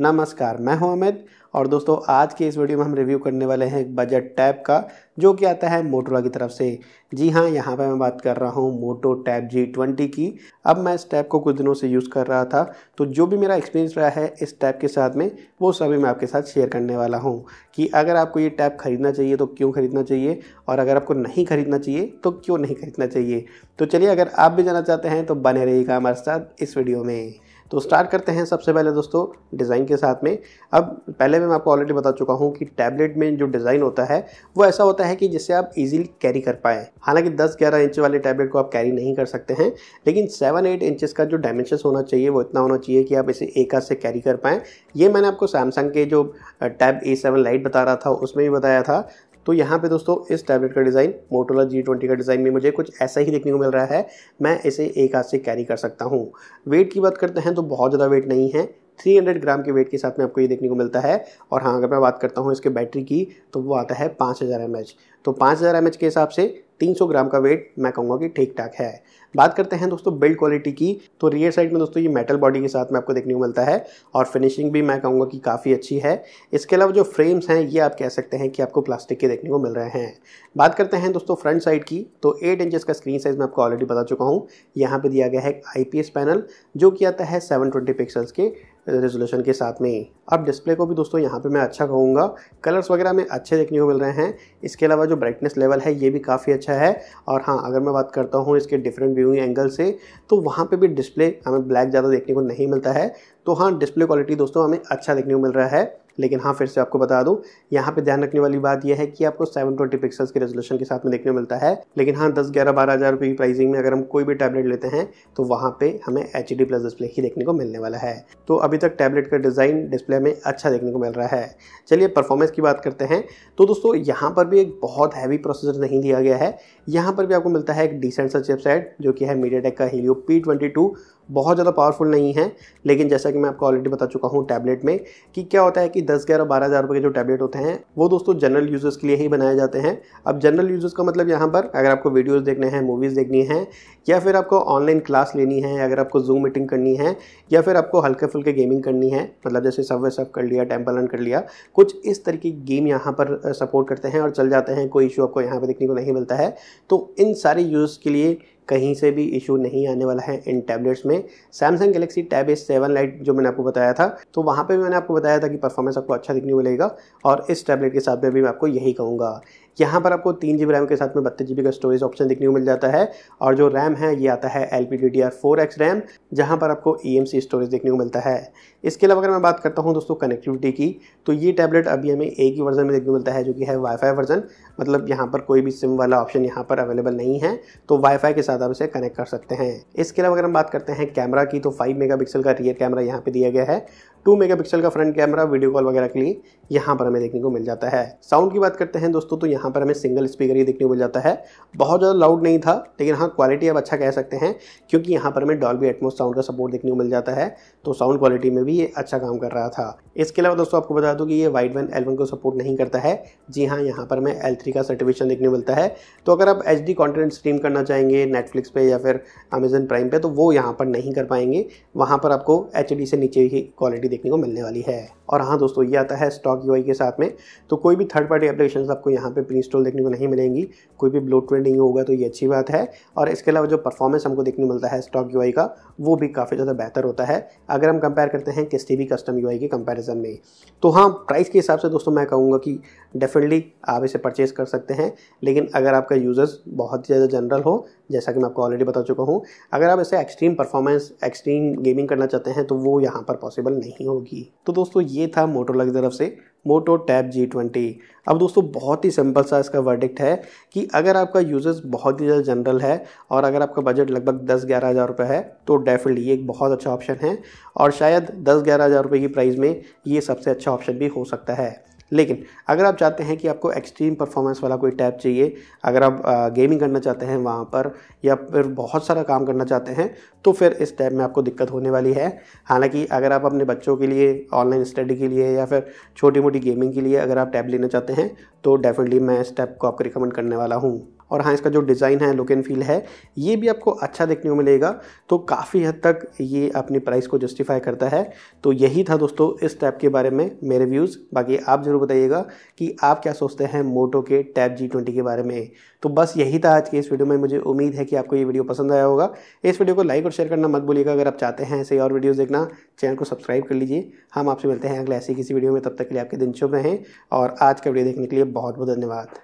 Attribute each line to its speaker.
Speaker 1: नमस्कार मैं हूं अमित और दोस्तों आज के इस वीडियो में हम रिव्यू करने वाले हैं एक बजट टैब का जो कि आता है मोटोरा की तरफ से जी हाँ यहाँ पर मैं बात कर रहा हूँ मोटो टैब जी ट्वेंटी की अब मैं इस टैब को कुछ दिनों से यूज़ कर रहा था तो जो भी मेरा एक्सपीरियंस रहा है इस टैब के साथ में वो सभी मैं आपके साथ शेयर करने वाला हूँ कि अगर आपको ये टैब ख़रीदना चाहिए तो क्यों ख़रीदना चाहिए और अगर आपको नहीं ख़रीदना चाहिए तो क्यों नहीं ख़रीदना चाहिए तो चलिए अगर आप भी जाना चाहते हैं तो बने रहिएगा हमारे साथ इस वीडियो में तो स्टार्ट करते हैं सबसे पहले दोस्तों डिज़ाइन के साथ में अब पहले मैं आपको ऑलरेडी बता चुका हूँ कि टैबलेट में जो डिज़ाइन होता है वो ऐसा होता है कि जिससे आप इजीली कैरी कर पाए हालांकि 10-11 इंच वाले टैबलेट को आप कैरी नहीं कर सकते हैं लेकिन 7-8 इंचेस का जो डायमेंशन होना चाहिए वो इतना होना चाहिए कि आप इसे एक हाथ से कैरी कर पाएँ ये मैंने आपको सैमसंग के जो टैब ए सेवन लाइट बता रहा था उसमें भी बताया था तो यहाँ पे दोस्तों इस टैबलेट का डिज़ाइन मोटोला जी ट्वेंटी का डिज़ाइन में मुझे कुछ ऐसा ही देखने को मिल रहा है मैं इसे एक हाथ से कैरी कर सकता हूँ वेट की बात करते हैं तो बहुत ज़्यादा वेट नहीं है 300 ग्राम के वेट के साथ में आपको ये देखने को मिलता है और हाँ अगर मैं बात करता हूँ इसके बैटरी की तो वो आता है पाँच हज़ार एम तो पाँच हज़ार एम के हिसाब से 300 ग्राम का वेट मैं कहूँगा कि ठीक ठाक है बात करते हैं दोस्तों बिल्ड क्वालिटी की तो रियर साइड में दोस्तों ये मेटल बॉडी के साथ में आपको देखने को मिलता है और फिनिशिंग भी मैं कहूँगा कि काफ़ी अच्छी है इसके अलावा जो फ्रेम्स हैं ये आप कह सकते हैं कि आपको प्लास्टिक के देखने को मिल रहे हैं बात करते हैं दोस्तों फ्रंट साइड की तो एट इंचज़ का स्क्रीन साइज़ मैं आपको ऑलरेडी बता चुका हूँ यहाँ पर दिया गया है एक आई पैनल जो कि आता है सेवन ट्वेंटी पिक्सल्स के रेजोल्यूशन के साथ में ही अब डिस्प्ले को भी दोस्तों यहाँ पे मैं अच्छा कहूँगा कलर्स वगैरह में अच्छे देखने को मिल रहे हैं इसके अलावा जो ब्राइटनेस लेवल है ये भी काफ़ी अच्छा है और हाँ अगर मैं बात करता हूँ इसके डिफरेंट व्यूइंग एंगल से तो वहाँ पे भी डिस्प्ले हमें ब्लैक ज़्यादा देखने को नहीं मिलता है तो हाँ डिस्प्ले क्वालिटी दोस्तों हमें अच्छा देखने को मिल रहा है लेकिन हाँ फिर से आपको बता दूँ यहाँ पे ध्यान रखने वाली बात यह है कि आपको 720 पिक्सल्स के रेजोल्यूशन के साथ में देखने मिलता है लेकिन हाँ दस ग्यारह बारह हज़ार रुपये की प्राइसिंग में अगर हम कोई भी टैबलेट लेते हैं तो वहाँ पर हमें एच डी प्लस डिस्प्ले ही देखने को मिलने वाला है तो अभी तक टैबलेट का डिज़ाइन डिस्प्ले में अच्छा देखने को मिल रहा है चलिए परफॉर्मेंस की बात करते हैं तो दोस्तों यहाँ पर भी एक बहुत हैवी प्रोसेसर नहीं दिया गया है यहाँ पर भी आपको मिलता है एक डिसेंट सा चिपसेट जो कि है मीडिया का हीलियो पी ट्वेंटी टू बहुत ज़्यादा पावरफुल नहीं है लेकिन जैसा कि मैं आपको ऑलरेडी बता चुका हूँ टैबलेट में कि क्या होता है कि दस ग्यारह बारह हज़ार रुपये के जो टैबलेट होते हैं वो दोस्तों जनरल यूज़र्स के लिए ही बनाए जाते हैं अब जनरल यूज़र्स का मतलब यहाँ पर अगर आपको वीडियोज़ देखने हैं मूवीज़ देखनी है या फिर आपको ऑनलाइन क्लास लेनी है अगर आपको जूम मीटिंग करनी है या फिर आपको हल्के फुल्के गेमिंग करनी है मतलब जैसे सब सब कर लिया टेम्पल रन कर लिया कुछ इस तरह की गेम यहाँ पर सपोर्ट करते हैं और चल जाते हैं कोई इशू आपको यहाँ पर देखने को नहीं मिलता है तो इन सारे यूज़ के लिए कहीं से भी इशू नहीं आने वाला है इन टैबलेट्स में Samsung Galaxy Tab S seven lite जो मैंने आपको बताया था तो वहाँ पे भी मैंने आपको बताया था कि परफॉर्मेंस आपको अच्छा दिखने मिलेगा और इस टैबलेट के साथ में भी मैं आपको यही कहूँगा यहाँ पर आपको तीन जी रैम के साथ में बत्तीस जी का स्टोरेज ऑप्शन देखने को मिल जाता है और जो रैम है ये आता है L P D D R four X RAM जहाँ पर आपको ई एम सी स्टोरेज देखने को मिलता है इसके अलावा अगर मैं बात करता हूँ दोस्तों कनेक्टिविटी की तो ये टैबलेट अभी हमें एक ही वर्जन में देखने को मिलता है जो कि है वाईफाई वर्जन मतलब यहाँ पर कोई भी सिम वाला ऑप्शन यहाँ पर अवेलेबल नहीं है तो वाईफाई के साथ आप इसे कनेक्ट कर सकते हैं इसके अलावा अगर हम बात करते हैं कैमरा की तो फाइव मेगा का रियर कैमरा यहाँ पर दिया गया है टू मेगापिक्सल का फ्रंट कैमरा वीडियो कॉल वगैरह के लिए यहाँ पर हमें देखने को मिल जाता है साउंड की बात करते हैं दोस्तों तो यहाँ पर हमें सिंगल स्पीकर ही देखने को मिल जाता है बहुत ज़्यादा लाउड नहीं था लेकिन हाँ क्वालिटी आप अच्छा कह सकते हैं क्योंकि यहाँ पर हमें डॉल्बी एटमोस साउंड का सपोर्ट देखने को मिल जाता है तो साउंड क्वालिटी में भी ये अच्छा काम कर रहा था इसके अलावा दोस्तों आपको बता दूँ कि ये वाइट वन एल को सपोर्ट नहीं करता है जी हाँ यहाँ पर हमें एल का सर्टिफिकेशन देखने को मिलता है तो अगर आप एच डी स्ट्रीम करना चाहेंगे नेटफ्लिक्स पे या फिर अमेजन प्राइम पर तो वो यहाँ पर नहीं कर पाएंगे वहाँ पर आपको एच से नीचे ही क्वालिटी देखने को मिलने वाली है और हाँ दोस्तों ये आता है स्टॉक यू के साथ में तो कोई भी थर्ड पार्टी एप्लीकेशन आपको यहाँ पे प्री इंस्टॉल देखने को नहीं मिलेंगी कोई भी ब्लोटवेयर नहीं होगा तो ये अच्छी बात है और इसके अलावा जो परफॉर्मेंस हमको देखने को मिलता है स्टॉक यू का वो भी काफ़ी ज़्यादा बेहतर होता है अगर हम कंपेयर करते हैं किसी भी कस्टम यू के कंपेरिजन में तो हाँ प्राइस के हिसाब से दोस्तों मैं कहूँगा कि डेफिनेटली आप इसे परचेज़ कर सकते हैं लेकिन अगर आपका यूज़र्स बहुत ज़्यादा जनरल हो जैसा कि मैं आपको ऑलरेडी बता चुका हूँ अगर आप इसे एक्सट्रीम परफॉर्मेंस एक्सट्रीम गेमिंग करना चाहते हैं तो वो यहाँ पर पॉसिबल नहीं होगी तो दोस्तों ये था मोटोला की तरफ से मोटो टैब जी ट्वेंटी अब दोस्तों बहुत ही सिंपल सा इसका वर्डिक्ट है कि अगर आपका यूजेस बहुत ही ज़्यादा जनरल है और अगर आपका बजट लगभग दस ग्यारह हज़ार रुपये है तो डेफिनेटली ये एक बहुत अच्छा ऑप्शन है और शायद दस ग्यारह हज़ार रुपये की प्राइस में ये सबसे अच्छा ऑप्शन भी हो सकता है लेकिन अगर आप चाहते हैं कि आपको एक्सट्रीम परफॉर्मेंस वाला कोई टैब चाहिए अगर आप गेमिंग करना चाहते हैं वहाँ पर या फिर बहुत सारा काम करना चाहते हैं तो फिर इस टैब में आपको दिक्कत होने वाली है हालांकि अगर आप अपने बच्चों के लिए ऑनलाइन स्टडी के लिए या फिर छोटी मोटी गेमिंग के लिए अगर आप टैब लेना चाहते हैं तो डेफिनेटली मैं इस टैब को आपको रिकमेंड करने वाला हूँ और हाँ इसका जो डिज़ाइन है लुक एंड फील है ये भी आपको अच्छा देखने को मिलेगा तो काफ़ी हद तक ये अपनी प्राइस को जस्टिफाई करता है तो यही था दोस्तों इस टैब के बारे में मेरे व्यूज़ बाकी आप ज़रूर बताइएगा कि आप क्या सोचते हैं मोटो के टैब जी के बारे में तो बस यही था आज के इस वीडियो में मुझे उम्मीद है कि आपको ये वीडियो पसंद आया होगा इस वीडियो को लाइक और शेयर करना मत भूलिएगा अगर आप चाहते हैं ऐसे और वीडियोज़ देखना चैनल को सब्सक्राइब कर लीजिए हम आपसे मिलते हैं अगले ऐसी किसी वीडियो में तब तक के लिए आपके दिन शुभ रहें और आज का वीडियो देखने के लिए बहुत बहुत धन्यवाद